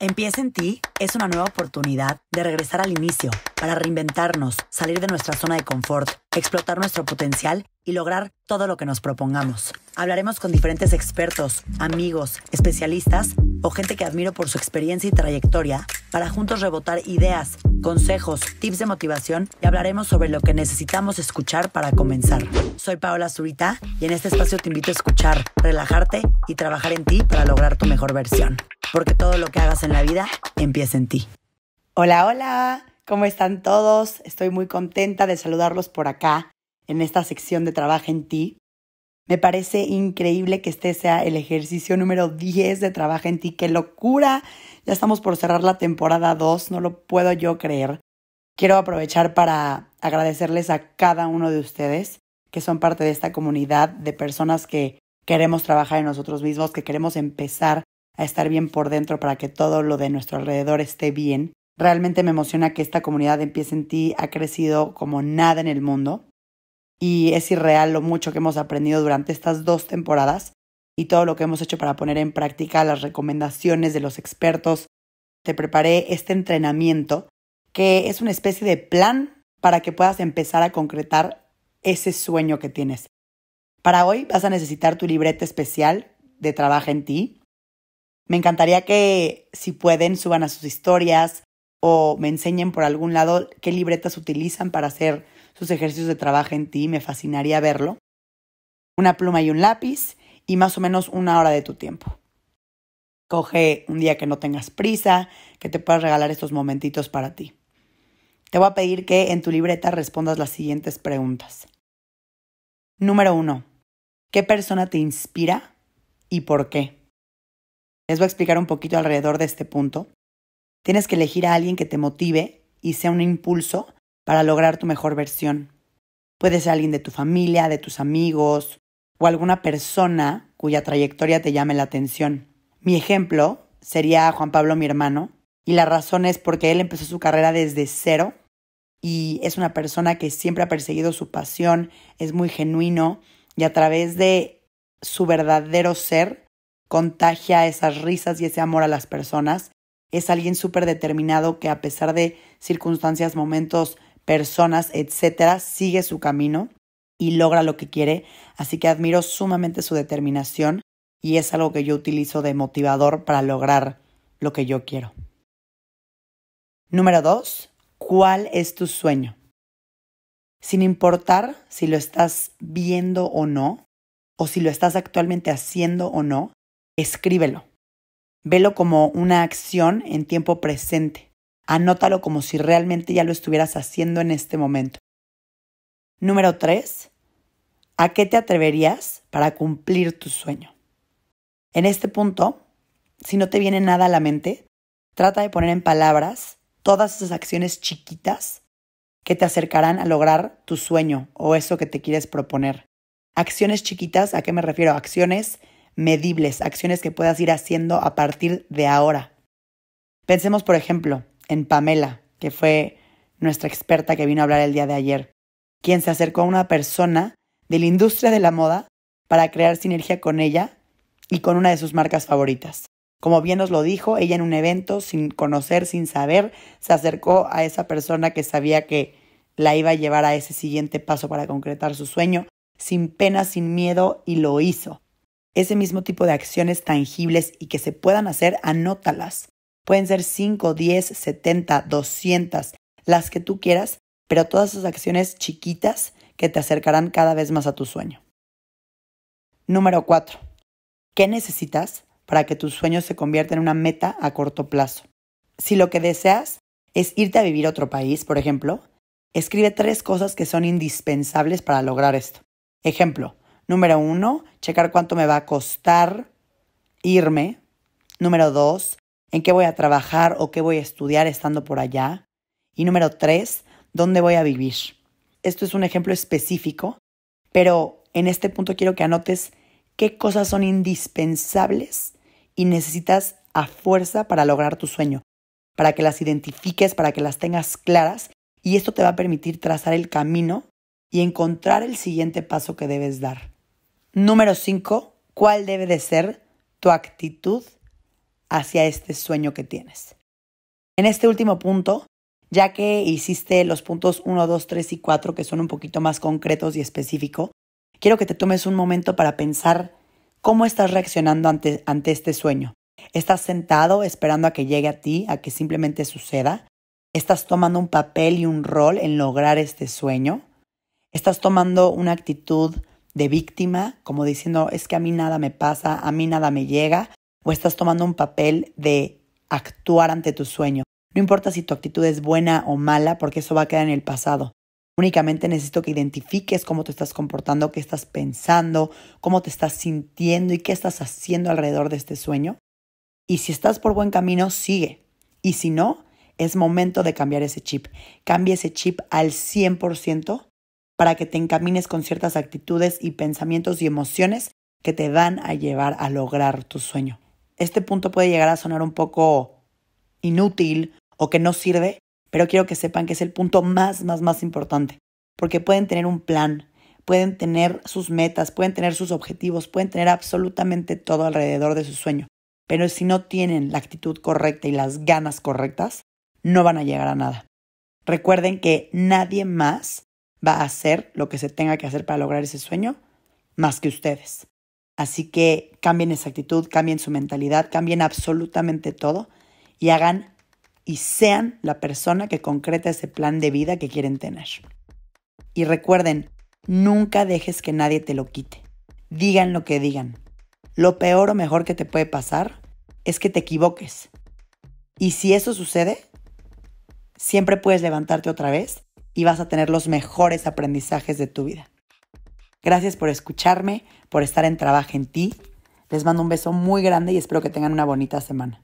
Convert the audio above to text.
Empieza en ti es una nueva oportunidad de regresar al inicio para reinventarnos, salir de nuestra zona de confort, explotar nuestro potencial y lograr todo lo que nos propongamos. Hablaremos con diferentes expertos, amigos, especialistas o gente que admiro por su experiencia y trayectoria para juntos rebotar ideas, consejos, tips de motivación y hablaremos sobre lo que necesitamos escuchar para comenzar. Soy Paola Zurita y en este espacio te invito a escuchar, relajarte y trabajar en ti para lograr tu mejor versión porque todo lo que hagas en la vida empieza en ti. Hola, hola, ¿cómo están todos? Estoy muy contenta de saludarlos por acá, en esta sección de Trabaja en ti. Me parece increíble que este sea el ejercicio número 10 de Trabaja en ti. ¡Qué locura! Ya estamos por cerrar la temporada 2, no lo puedo yo creer. Quiero aprovechar para agradecerles a cada uno de ustedes que son parte de esta comunidad de personas que queremos trabajar en nosotros mismos, que queremos empezar a estar bien por dentro para que todo lo de nuestro alrededor esté bien. Realmente me emociona que esta comunidad de Empieza en Ti ha crecido como nada en el mundo y es irreal lo mucho que hemos aprendido durante estas dos temporadas y todo lo que hemos hecho para poner en práctica las recomendaciones de los expertos. Te preparé este entrenamiento que es una especie de plan para que puedas empezar a concretar ese sueño que tienes. Para hoy vas a necesitar tu libreta especial de trabajo en ti, me encantaría que, si pueden, suban a sus historias o me enseñen por algún lado qué libretas utilizan para hacer sus ejercicios de trabajo en ti. Me fascinaría verlo. Una pluma y un lápiz y más o menos una hora de tu tiempo. Coge un día que no tengas prisa, que te puedas regalar estos momentitos para ti. Te voy a pedir que en tu libreta respondas las siguientes preguntas. Número uno, ¿Qué persona te inspira y por qué? Les voy a explicar un poquito alrededor de este punto. Tienes que elegir a alguien que te motive y sea un impulso para lograr tu mejor versión. Puede ser alguien de tu familia, de tus amigos o alguna persona cuya trayectoria te llame la atención. Mi ejemplo sería Juan Pablo, mi hermano, y la razón es porque él empezó su carrera desde cero y es una persona que siempre ha perseguido su pasión, es muy genuino y a través de su verdadero ser contagia esas risas y ese amor a las personas. Es alguien súper determinado que a pesar de circunstancias, momentos, personas, etcétera, sigue su camino y logra lo que quiere. Así que admiro sumamente su determinación y es algo que yo utilizo de motivador para lograr lo que yo quiero. Número dos, ¿Cuál es tu sueño? Sin importar si lo estás viendo o no, o si lo estás actualmente haciendo o no, escríbelo. Velo como una acción en tiempo presente. Anótalo como si realmente ya lo estuvieras haciendo en este momento. Número 3. ¿A qué te atreverías para cumplir tu sueño? En este punto, si no te viene nada a la mente, trata de poner en palabras todas esas acciones chiquitas que te acercarán a lograr tu sueño o eso que te quieres proponer. Acciones chiquitas, ¿a qué me refiero? Acciones medibles, acciones que puedas ir haciendo a partir de ahora. Pensemos, por ejemplo, en Pamela, que fue nuestra experta que vino a hablar el día de ayer, quien se acercó a una persona de la industria de la moda para crear sinergia con ella y con una de sus marcas favoritas. Como bien nos lo dijo, ella en un evento, sin conocer, sin saber, se acercó a esa persona que sabía que la iba a llevar a ese siguiente paso para concretar su sueño, sin pena, sin miedo, y lo hizo ese mismo tipo de acciones tangibles y que se puedan hacer, anótalas. Pueden ser 5, 10, 70, 200, las que tú quieras, pero todas esas acciones chiquitas que te acercarán cada vez más a tu sueño. Número 4. ¿Qué necesitas para que tu sueño se convierta en una meta a corto plazo? Si lo que deseas es irte a vivir a otro país, por ejemplo, escribe tres cosas que son indispensables para lograr esto. Ejemplo, Número uno, checar cuánto me va a costar irme. Número dos, en qué voy a trabajar o qué voy a estudiar estando por allá. Y número tres, dónde voy a vivir. Esto es un ejemplo específico, pero en este punto quiero que anotes qué cosas son indispensables y necesitas a fuerza para lograr tu sueño, para que las identifiques, para que las tengas claras y esto te va a permitir trazar el camino y encontrar el siguiente paso que debes dar. Número 5. ¿Cuál debe de ser tu actitud hacia este sueño que tienes? En este último punto, ya que hiciste los puntos 1, 2, 3 y 4, que son un poquito más concretos y específicos, quiero que te tomes un momento para pensar cómo estás reaccionando ante, ante este sueño. ¿Estás sentado esperando a que llegue a ti, a que simplemente suceda? ¿Estás tomando un papel y un rol en lograr este sueño? ¿Estás tomando una actitud de víctima, como diciendo es que a mí nada me pasa, a mí nada me llega, o estás tomando un papel de actuar ante tu sueño. No importa si tu actitud es buena o mala, porque eso va a quedar en el pasado. Únicamente necesito que identifiques cómo te estás comportando, qué estás pensando, cómo te estás sintiendo y qué estás haciendo alrededor de este sueño. Y si estás por buen camino, sigue. Y si no, es momento de cambiar ese chip. Cambia ese chip al 100% para que te encamines con ciertas actitudes y pensamientos y emociones que te van a llevar a lograr tu sueño. Este punto puede llegar a sonar un poco inútil o que no sirve, pero quiero que sepan que es el punto más, más, más importante, porque pueden tener un plan, pueden tener sus metas, pueden tener sus objetivos, pueden tener absolutamente todo alrededor de su sueño, pero si no tienen la actitud correcta y las ganas correctas, no van a llegar a nada. Recuerden que nadie más va a hacer lo que se tenga que hacer para lograr ese sueño más que ustedes. Así que cambien esa actitud, cambien su mentalidad, cambien absolutamente todo y hagan y sean la persona que concreta ese plan de vida que quieren tener. Y recuerden, nunca dejes que nadie te lo quite. Digan lo que digan. Lo peor o mejor que te puede pasar es que te equivoques. Y si eso sucede, siempre puedes levantarte otra vez y vas a tener los mejores aprendizajes de tu vida. Gracias por escucharme, por estar en trabajo en ti. Les mando un beso muy grande y espero que tengan una bonita semana.